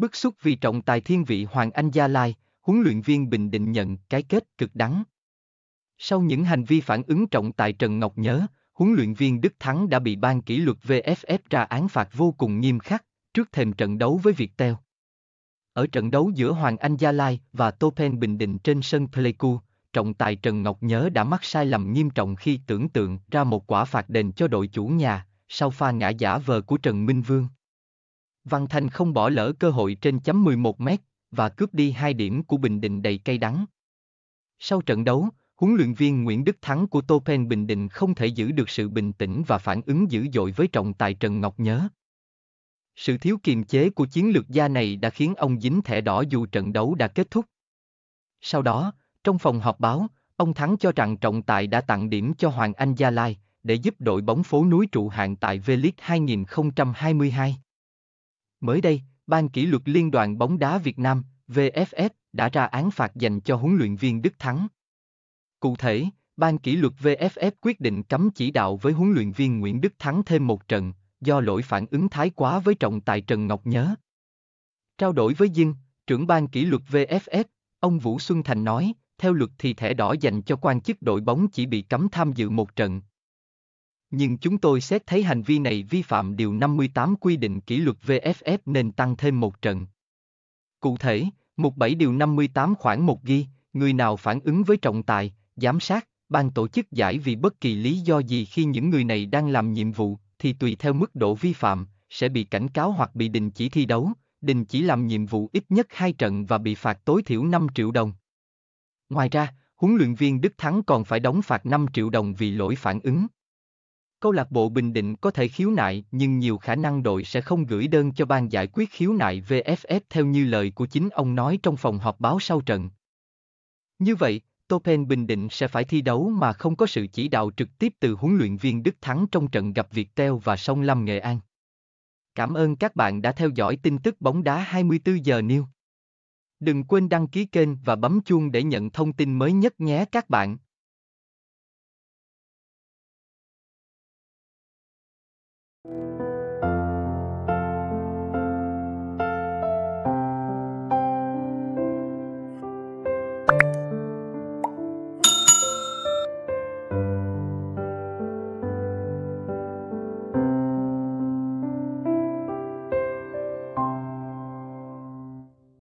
Bức xúc vì trọng tài thiên vị Hoàng Anh Gia Lai, huấn luyện viên Bình Định nhận cái kết cực đắng. Sau những hành vi phản ứng trọng tài Trần Ngọc Nhớ, huấn luyện viên Đức Thắng đã bị ban kỷ luật VFF ra án phạt vô cùng nghiêm khắc trước thềm trận đấu với Việt Teo. Ở trận đấu giữa Hoàng Anh Gia Lai và Topen Bình Định trên sân Pleiku, trọng tài Trần Ngọc Nhớ đã mắc sai lầm nghiêm trọng khi tưởng tượng ra một quả phạt đền cho đội chủ nhà sau pha ngã giả vờ của Trần Minh Vương. Văn Thanh không bỏ lỡ cơ hội trên chấm 11 mét và cướp đi hai điểm của Bình Định đầy cay đắng. Sau trận đấu, huấn luyện viên Nguyễn Đức Thắng của Topen Bình Định không thể giữ được sự bình tĩnh và phản ứng dữ dội với trọng tài Trần Ngọc Nhớ. Sự thiếu kiềm chế của chiến lược gia này đã khiến ông dính thẻ đỏ dù trận đấu đã kết thúc. Sau đó, trong phòng họp báo, ông Thắng cho rằng trọng tài đã tặng điểm cho Hoàng Anh Gia Lai để giúp đội bóng phố núi trụ hạng tại V-League 2022. Mới đây, Ban kỷ luật Liên đoàn bóng đá Việt Nam, VFF, đã ra án phạt dành cho huấn luyện viên Đức Thắng. Cụ thể, Ban kỷ luật VFF quyết định cấm chỉ đạo với huấn luyện viên Nguyễn Đức Thắng thêm một trận, do lỗi phản ứng thái quá với trọng tài Trần Ngọc Nhớ. Trao đổi với Dinh, trưởng ban kỷ luật VFF, ông Vũ Xuân Thành nói, theo luật thì thẻ đỏ dành cho quan chức đội bóng chỉ bị cấm tham dự một trận, nhưng chúng tôi xét thấy hành vi này vi phạm Điều 58 quy định kỷ luật VFF nên tăng thêm một trận. Cụ thể, Mục 7 Điều 58 khoảng 1 ghi, người nào phản ứng với trọng tài, giám sát, ban tổ chức giải vì bất kỳ lý do gì khi những người này đang làm nhiệm vụ, thì tùy theo mức độ vi phạm, sẽ bị cảnh cáo hoặc bị đình chỉ thi đấu, đình chỉ làm nhiệm vụ ít nhất 2 trận và bị phạt tối thiểu 5 triệu đồng. Ngoài ra, huấn luyện viên Đức Thắng còn phải đóng phạt 5 triệu đồng vì lỗi phản ứng câu lạc bộ Bình Định có thể khiếu nại nhưng nhiều khả năng đội sẽ không gửi đơn cho ban giải quyết khiếu nại VFF theo như lời của chính ông nói trong phòng họp báo sau trận. Như vậy, Topen Bình Định sẽ phải thi đấu mà không có sự chỉ đạo trực tiếp từ huấn luyện viên Đức Thắng trong trận gặp Việt Teo và Sông Lâm Nghệ An. Cảm ơn các bạn đã theo dõi tin tức bóng đá 24 giờ New. Đừng quên đăng ký kênh và bấm chuông để nhận thông tin mới nhất nhé các bạn.